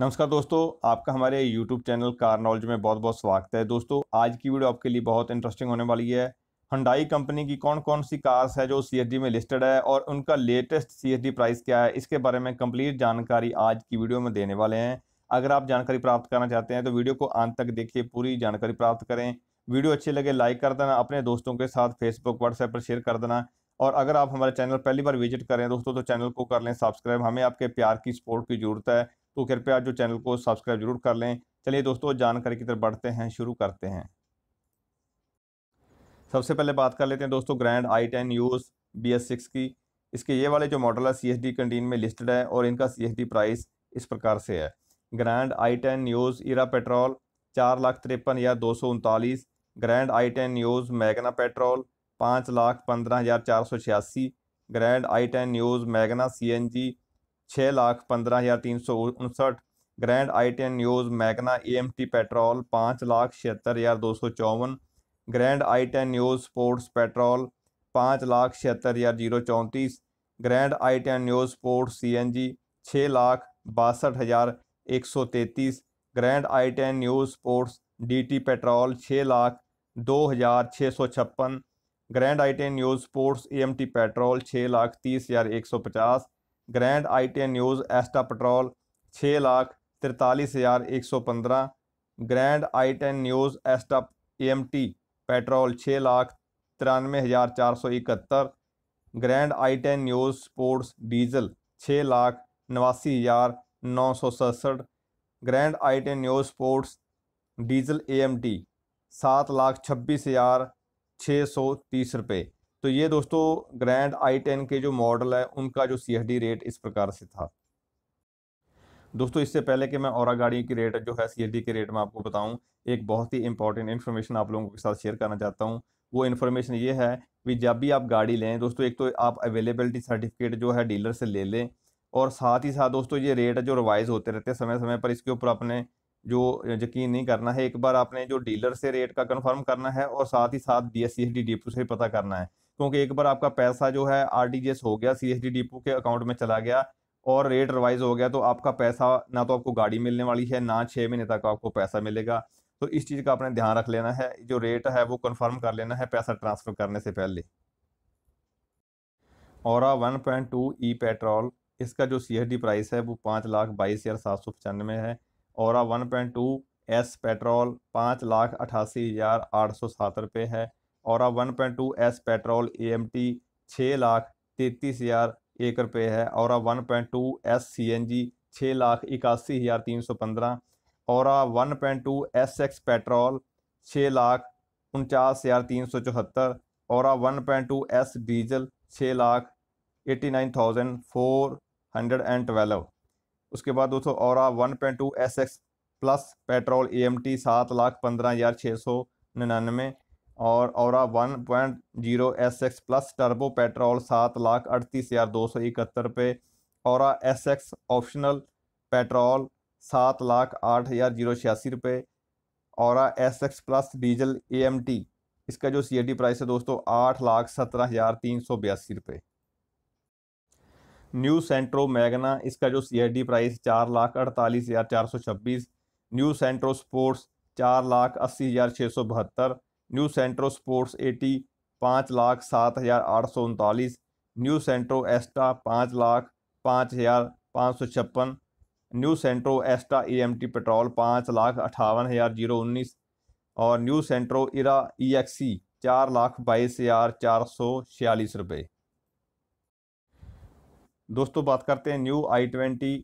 नमस्कार दोस्तों आपका हमारे यूट्यूब चैनल कार नॉलेज में बहुत बहुत स्वागत है दोस्तों आज की वीडियो आपके लिए बहुत इंटरेस्टिंग होने वाली है हंडाई कंपनी की कौन कौन सी कार्स है जो सी में लिस्टेड है और उनका लेटेस्ट सी प्राइस क्या है इसके बारे में कंप्लीट जानकारी आज की वीडियो में देने वाले हैं अगर आप जानकारी प्राप्त करना चाहते हैं तो वीडियो को अंत तक देखिए पूरी जानकारी प्राप्त करें वीडियो अच्छे लगे लाइक कर देना अपने दोस्तों के साथ फेसबुक व्हाट्सएप पर शेयर कर देना और अगर आप हमारे चैनल पहली बार विजिट करें दोस्तों तो चैनल को कर लें सब्सक्राइब हमें आपके प्यार की सपोर्ट की जरूरत है तो कृपया जो चैनल को सब्सक्राइब जरूर कर लें चलिए दोस्तों जानकारी की तरफ बढ़ते हैं शुरू करते हैं सबसे पहले बात कर लेते हैं दोस्तों Grand I ten use B S six की इसके ये वाले जो मॉडल है सी एस डी कंटीन में लिस्टेड है और इनका सी एस डी प्राइस इस प्रकार से है Grand I ten Nios Era petrol चार लाख तिरपन या दो सौ उनतालीस Grand I ten Nios Magna petrol पाँच लाख पंद्रह हज़ार चार सौ छियासी Grand I ten Nios Magna C N G छः लाख पंद्रह हज़ार तीन सौ उनसठ Grand I T N Nios Magna A M T petrol पाँच लाख छिहत्तर हज़ार दो सौ चौवन Grand I N Nios sports petrol पाँच लाख छिहत्तर हज़ार जीरो चौंतीस Grand I T N Nios sports C N G छः लाख बासठ हज़ार एक सौ तैंतीस Grand I N Nios sports D T petrol छः लाख दो हज़ार छः सौ छप्पन Grand I T N Nios sports A M T petrol छः लाख तीस हज़ार एक सौ पचास Grand I T Nios Asta petrol छः लाख तिरतालीस हज़ार एक सौ पंद्रह Grand I ten Nios एस्टा M T petrol छः लाख तिरानवे हज़ार चार सौ इकहत्तर Grand I ten Nios sports diesel छः लाख नवासी हज़ार नौ सौ सड़सठ Grand I ten Nios sports diesel A M T सात लाख छब्बीस हज़ार छः सौ तीस रुपये तो ये दोस्तों ग्रैंड आई टेन के जो मॉडल है उनका जो सी रेट इस प्रकार से था दोस्तों इससे पहले कि मैं और गाड़ियों की रेट जो है सी के रेट में आपको बताऊं एक बहुत ही इंपॉर्टेंट इन्फॉर्मेशन आप लोगों के साथ शेयर करना चाहता हूं वो इन्फॉर्मेशन ये है कि जब भी आप गाड़ी लें दोस्तों एक तो आप अवेलेबलिटी सर्टिफिकेट जो है डीलर से ले लें और साथ ही साथ दोस्तों ये रेट जो रिवाइज होते रहते हैं समय समय पर इसके ऊपर आपने जो यकीन नहीं करना है एक बार आपने जो डीलर से रेट का कन्फर्म करना है और साथ ही साथ बी एस सी डी पता करना है क्योंकि एक बार आपका पैसा जो है आर हो गया सी डिपो के अकाउंट में चला गया और रेट रिवाइज हो गया तो आपका पैसा ना तो आपको गाड़ी मिलने वाली है ना छः महीने तक आपको पैसा मिलेगा तो इस चीज़ का आपने ध्यान रख लेना है जो रेट है वो कंफर्म कर लेना है पैसा ट्रांसफ़र करने से पहले और one point two E petrol इसका जो सी प्राइस है वो पाँच लाख बाईस हज़ार सात सौ पचानवे है और one point two S petrol पाँच लाख अठासी हज़ार आठ सौ सात रुपये है और one point two S petrol A M T छः लाख तैंतीस हज़ार एक रुपये है और one point two S C N G छः लाख इक्यासी हज़ार तीन सौ पंद्रह और one point two S X petrol छः लाख उनचास हज़ार तीन सौ चौहत्तर और one point two S diesel छः lakh eighty nine thousand four hundred and twelve उसके बाद दोस्तों और one point two S X plus petrol A M T सात लाख पंद्रह हज़ार छः सौ निन्यानवे और और one point zero S X plus turbo petrol सात लाख अड़तीस हज़ार दो सौ इकहत्तर रुपये और एस एक्स ऑप्शनल पेट्रोल सात लाख आठ हज़ार जीरो छियासी रुपये और S X plus diesel A M T इसका जो सी ए टी प्राइस है दोस्तों आठ लाख सत्रह हज़ार तीन सौ बयासी रुपये न्यू सेंट्रो मैगना इसका जो सी ए टी प्राइस चार लाख अड़तालीस हज़ार चार सौ छब्बीस न्यू सेंट्रो स्पोर्ट्स चार लाख अस्सी हज़ार छः सौ बहत्तर न्यू सेंट्रो स्पोर्ट्स एटी पाँच लाख सात हज़ार आठ सौ उनतालीस न्यू सेंट्रो एस्टा पाँच लाख पाँच हज़ार पाँच सौ छप्पन new Santro Asta M e T petrol पाँच लाख अठावन हज़ार जीरो उन्नीस और न्यू सेंट्रो इरा ई एक्स सी चार लाख बाईस हज़ार चार सौ छियालीस रुपये दोस्तों बात करते हैं न्यू आई ट्वेंटी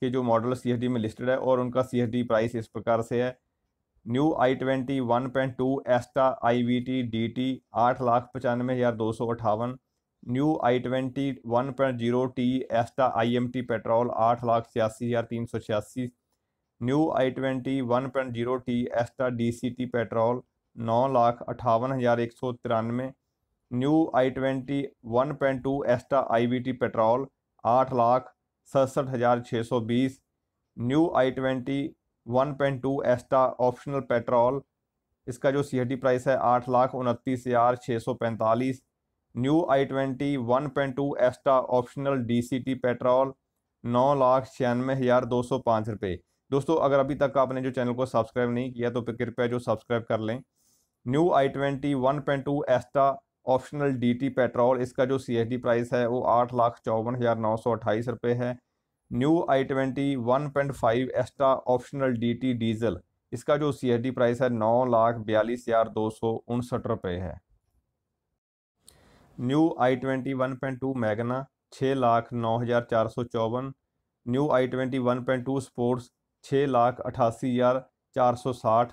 के जो मॉडल सी एच डी में लिस्टेड है और उनका सी एच डी प्राइस इस प्रकार से है new I twenty one point two Asta I V T D T आठ लाख पचानवे हज़ार दो सौ अठावन new I twenty one point zero T Asta I M T petrol आठ लाख छियासी हज़ार तीन सौ छियासी new I twenty one point zero T Asta D C T petrol नौ लाख अठावन हज़ार एक सौ तिरानवे new I twenty one point two Asta I V T petrol आठ लाख सड़सठ हज़ार छः सौ बीस new I twenty one point two Asta optional petrol इसका जो सी प्राइस है आठ लाख उनतीस हज़ार छः सौ पैंतालीस new I twenty one point two Asta optional D C T petrol नौ लाख छियानवे हज़ार दो सौ पाँच रुपये दोस्तों अगर अभी तक आपने जो चैनल को सब्सक्राइब नहीं किया तो कृपया जो सब्सक्राइब कर लें new I twenty one point two Asta optional D T petrol इसका जो सी प्राइस है वो आठ लाख चौवन हज़ार नौ सौ अट्ठाईस रुपये है new I twenty one point five extra optional DT diesel इसका जो सी प्राइस है नौ लाख बयालीस हज़ार दो सौ उनसठ रुपये है new I twenty one point two Magna छः लाख नौ हज़ार चार सौ चौवन new I twenty one point two sports छः लाख अठासी हज़ार चार सौ साठ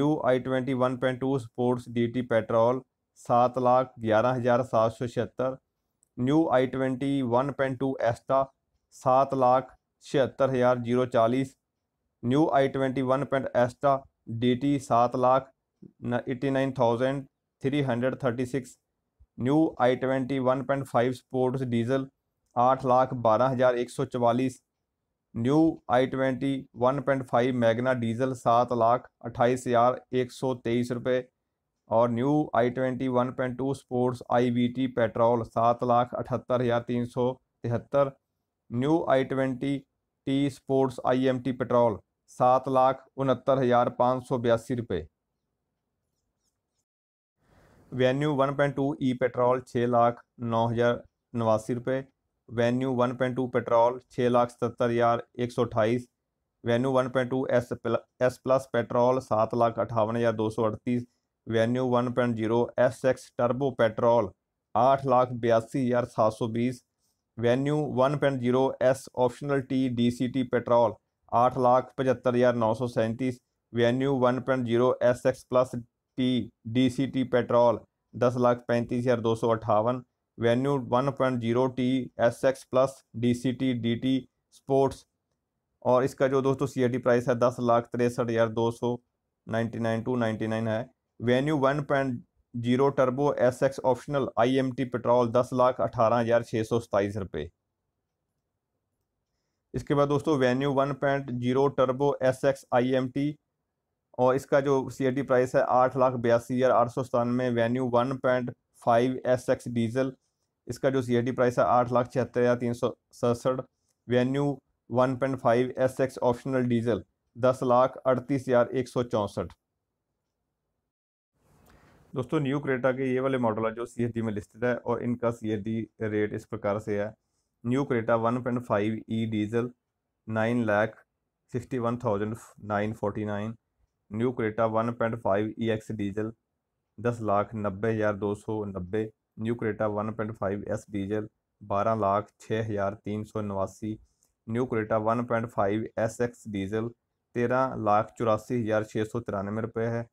new I twenty one point two sports D T petrol सात लाख ग्यारह हज़ार सात सौ छिहत्तर new I twenty one point two Asta सात लाख छिहत्तर हज़ार जीरो चालीस new I twenty one point Asta D T सात lakh eighty nine thousand three hundred thirty six new I twenty one point five sports diesel आठ लाख बारह हज़ार एक सौ चवालीस new I twenty one point five Magna diesel सात लाख अट्ठाईस हज़ार एक सौ तेईस रुपये और new I twenty one point two sports I V T petrol सात लाख अठहत्तर हज़ार तीन सौ तिहत्तर new I twenty T sports I M T petrol सात लाख उनहत्तर हज़ार पाँच सौ बयासी रुपये Venue one point two E petrol छः लाख नौ हज़ार नवासी रुपये Venue one point two petrol छः लाख सतहत्तर हज़ार एक सौ अट्ठाईस Venue one point two S प्ल, एस प्लस पेट्रोल सात लाख अठावन हज़ार दो सौ अड़तीस Venue one point zero S X turbo petrol आठ लाख बयासी हज़ार सात सौ बीस Venue one point zero S optional T D C T petrol आठ लाख पचहत्तर हज़ार नौ सौ सैंतीस Venue one point zero S X plus T D C T petrol दस लाख पैंतीस हज़ार दो सौ अट्ठावन Venue one point zero T S X plus D C T D T sports और इसका जो दोस्तों सी टी प्राइस है दस लाख तिरसठ हज़ार दो सौ ninety nine two ninety nine है Venue one point zero turbo S X optional I M T petrol दस लाख अठारह हज़ार छः सौ सताईस रुपये इसके बाद दोस्तों Venue one point zero turbo S X I M T और इसका जो सी प्राइस है आठ लाख बयासी हज़ार आठ सौ सतानवे Venue one point five S X diesel इसका जो सी प्राइस है आठ लाख छिहत्तर हज़ार तीन सौ सड़सठ Venue one point five S X optional diesel दस लाख अड़तीस हज़ार एक सौ चौंसठ दोस्तों न्यू क्रेटा के ये वाले मॉडल है जो सी में लिस्टेड है और इनका सी रेट इस प्रकार से है new Creta one point five E diesel nine lakh sixty one thousand nine forty nine new Creta one point five E X diesel दस लाख नब्बे हज़ार दो सौ नब्बे new Creta one point five S diesel बारह लाख छः हज़ार तीन सौ नवासी new Creta one point five S X diesel तेरह लाख चौरासी हज़ार छः सौ तिरानवे रुपये है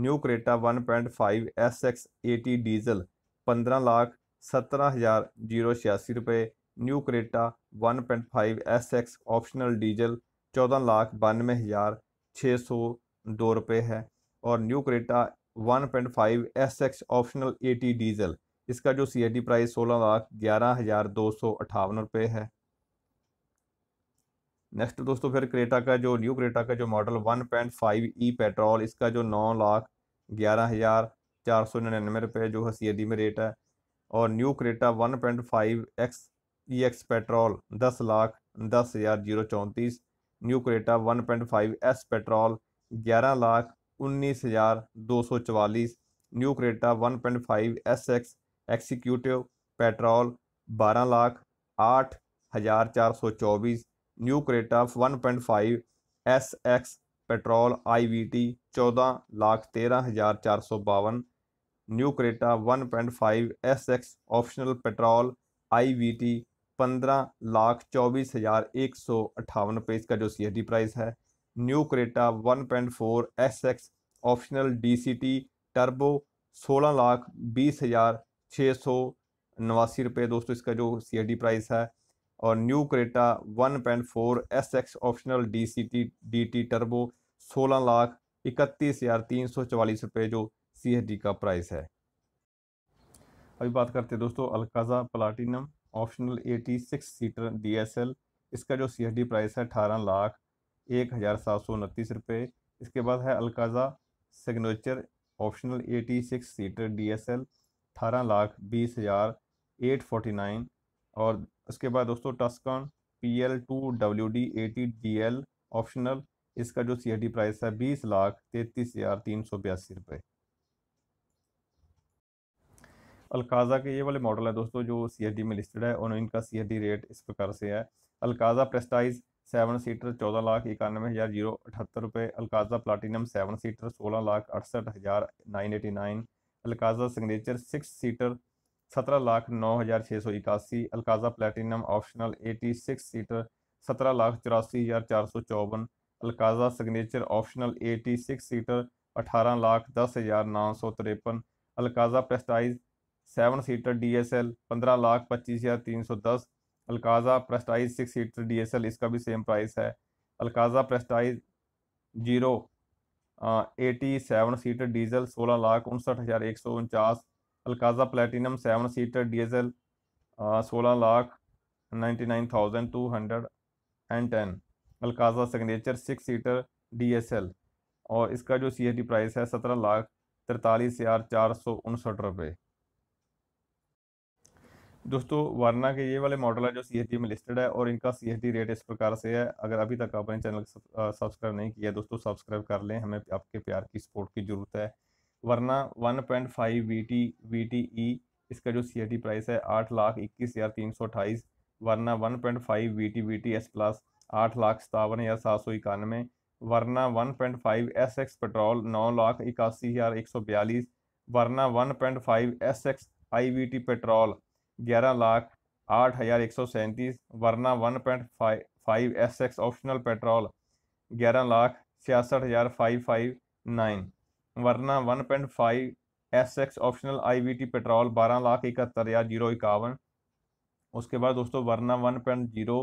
new Creta one point five S X A T diesel पंद्रह लाख सत्रह हज़ार जीरो छियासी रुपये new Creta one point five S X optional diesel चौदह लाख बानवे हज़ार छः सौ दो रुपये है और new Creta one point five S X optional A T diesel इसका जो सी प्राइस सोलह लाख ग्यारह हज़ार दो सौ अठावन रुपये है नेक्स्ट दोस्तों फिर क्रेटा का जो न्यू क्रेटा का जो model one point five E petrol इसका जो नौ लाख ग्यारह हज़ार चार सौ निन्यानवे रुपये जो हसीदी में रेट है और new Creta one point five X E X petrol दस लाख दस हज़ार जीरो चौंतीस new Creta one point five S petrol ग्यारह लाख उन्नीस हज़ार दो सौ चवालीस new Creta one point five S X executive petrol बारह लाख आठ हज़ार चार सौ चौबीस new Creta one point five S X petrol I V T चौदह लाख तेरह हज़ार चार सौ बावन new Creta one point five S X optional petrol I V T पंद्रह लाख चौबीस हज़ार एक सौ अट्ठावन रुपये इसका जो सी एच डी प्राइस है new Creta one point four S X optional D C T turbo सोलह लाख बीस हज़ार छः सौ नवासी रुपये दोस्तों इसका जो सी एच डी प्राइस है और new Creta 1.4 point four S X optional D C T D T turbo सोलह लाख इकतीस हज़ार तीन सौ चवालीस रुपये जो सी एच डी का प्राइस है अभी बात करते हैं दोस्तों Alcazar platinum optional AT six seater D S L इसका जो सी एच डी प्राइस है अठारह लाख एक हज़ार सात सौ उनतीस रुपये इसके बाद है Alcazar signature optional AT six seater D S L अठारह लाख बीस हज़ार एट फोर्टी नाइन और इसके बाद दोस्तों Tucson P L two W D A T D L optional इसका जो सी प्राइस है बीस लाख तैंतीस हज़ार तीन सौ बयासी रुपये अलकाज़ा के ये वाले मॉडल है दोस्तों जो सी में लिस्टेड है और इनका सी रेट इस प्रकार से है अलकाज़ा प्रेस्टाइज सेवन सीटर चौदह लाख इक्यानवे हज़ार जीरो अठहत्तर रुपये अलकाज़ा प्लाटिनम सेवन सीटर सोलह लाख अड़सठ हज़ार nine eighty nine Alcazar signature six seater सत्रह लाख नौ हज़ार छः सौ इक्यासी Alcazar platinum optional AT six seater सत्रह लाख चौरासी हज़ार चार सौ चौवन Alcazar signature optional AT six seater अठारह लाख दस हज़ार नौ सौ तिरपन Alcazar prestige seven seater D S L पंद्रह लाख पच्चीस हज़ार तीन सौ दस Alcazar prestige six seater D S L इसका भी सेम प्राइस है अलकाजा prestige zero AT seven seater diesel सोलह लाख उनसठ हज़ार एक सौ उनचास Alcazar platinum seven seater diesel सोलह lakh ninety nine thousand two hundred and ten Alcazar signature six seater DSL और इसका जो सी प्राइस है सत्रह लाख तिरतालीस हज़ार चार सौ उनसठ रुपये दोस्तों वारना के ये वाले मॉडल है जो सी में लिस्टेड है और इनका सी रेट इस प्रकार से है अगर अभी तक आपने चैनल सब्सक्राइब नहीं किया दोस्तों सब्सक्राइब कर लें हमें आपके प्यार की सपोर्ट की ज़रूरत है Verna 1.5 point five V T V T E इसका जो सी टी प्राइस है आठ लाख इक्कीस हज़ार तीन सौ अट्ठाईस Verna 1.5 point five V T V T S plus आठ लाख सतावन हज़ार सात सौ इक्यानवे Verna 1.5 point five S X petrol नौ लाख इक्यासी हज़ार एक सौ बयालीस Verna 1.5 point five S X I V T petrol ग्यारह लाख आठ हज़ार एक सौ सैंतीस Verna one point five five S X optional petrol ग्यारह लाख छियासठ हज़ार five five nine Verna one point five S X optional I V T petrol बारह लाख इकहत्तर या जीरो इक्यावन उसके बाद दोस्तों Verna one point zero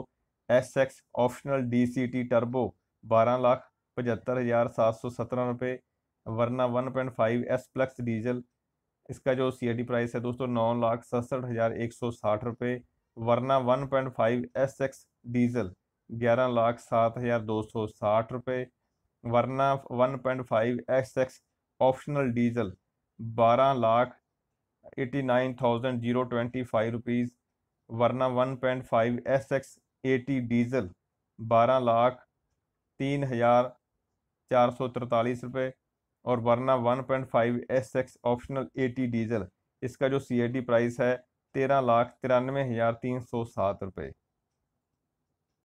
S X optional D C T turbo बारह लाख पचहत्तर हज़ार सात सौ सत्रह रुपये Verna one point five S plus diesel इसका जो सी टी प्राइस है दोस्तों नौ लाख सड़सठ हज़ार एक सौ साठ रुपये Verna one point five S X diesel ग्यारह लाख सात हज़ार दो सौ साठ रुपये Verna one point five S X optional diesel बारह lakh eighty nine thousand zero twenty five rupees Verna one point five S X AT diesel बारह लाख तीन हज़ार चार सौ तरतालीस रुपये और Verna one point five S X optional AT diesel इसका जो सी प्राइस है तेरह लाख तिरानवे हज़ार तीन सौ सात रुपये